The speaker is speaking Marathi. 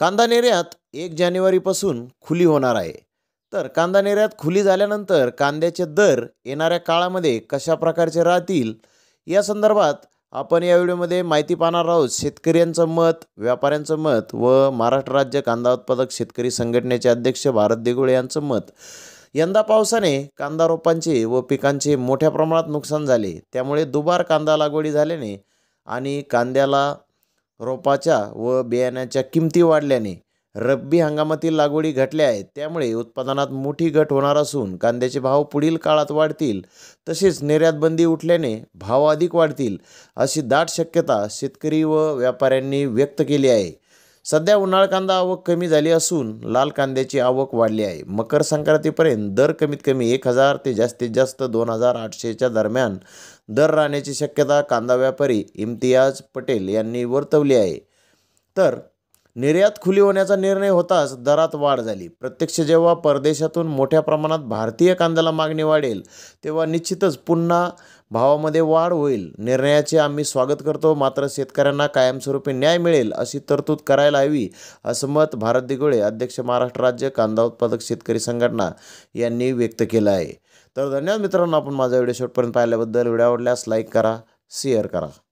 कांदा निर्यात एक जानेवारीपासून खुली होणार आहे तर कांदा निर्यात खुली झाल्यानंतर कांद्याचे दर येणाऱ्या काळामध्ये कशा प्रकारचे राहतील या संदर्भात आपण या व्हिडिओमध्ये माहिती पाहणार आहोत शेतकऱ्यांचं मत व्यापाऱ्यांचं मत व महाराष्ट्र राज्य कांदा उत्पादक शेतकरी संघटनेचे अध्यक्ष भारत देगुळे यांचं मत यंदा पावसाने कांदा रोपांचे व पिकांचे मोठ्या प्रमाणात नुकसान झाले त्यामुळे दुबार कांदा लागवडी झाल्याने आणि कांद्याला रोपाच्या व बियाण्याच्या किमती वाढल्याने रब्बी हंगामातील लागवडी घटल्या आहेत त्यामुळे उत्पादनात मोठी घट होणार असून कांद्याचे भाव पुढील काळात वाढतील तसेच निर्यातबंदी उठल्याने भाव अधिक वाढतील अशी दाट शक्यता शेतकरी व व्यापाऱ्यांनी व्यक्त केली आहे सध्या उन्हाळ कांदा आवक कमी झाली असून लाल कांद्याची आवक वाढली आहे मकर संक्रांतीपर्यंत दर कमीत कमी एक हजार ते जास्तीत जास्त दोन हजार आठशेच्या दरम्यान दर राहण्याची शक्यता कांदा व्यापारी इम्तियाज पटेल यांनी वर्तवली आहे तर निर्यात खुली होण्याचा निर्णय होताच दरात वाढ झाली प्रत्यक्ष जेव्हा परदेशातून मोठ्या प्रमाणात भारतीय कांद्याला मागणी वाढेल तेव्हा निश्चितच पुन्हा भावामध्ये वाढ होईल निर्णयाचे आम्ही स्वागत करतो मात्र शेतकऱ्यांना कायमस्वरूपी न्याय मिळेल अशी तरतूद करायला हवी असं मत भारत दिगोळे अध्यक्ष महाराष्ट्र राज्य कांदा उत्पादक शेतकरी संघटना यांनी व्यक्त केलं आहे तर धन्यवाद मित्रांनो आपण माझा व्हिडिओ शेवटपर्यंत पाहिल्याबद्दल व्हिडिओ आवडल्यास लाईक करा शेअर करा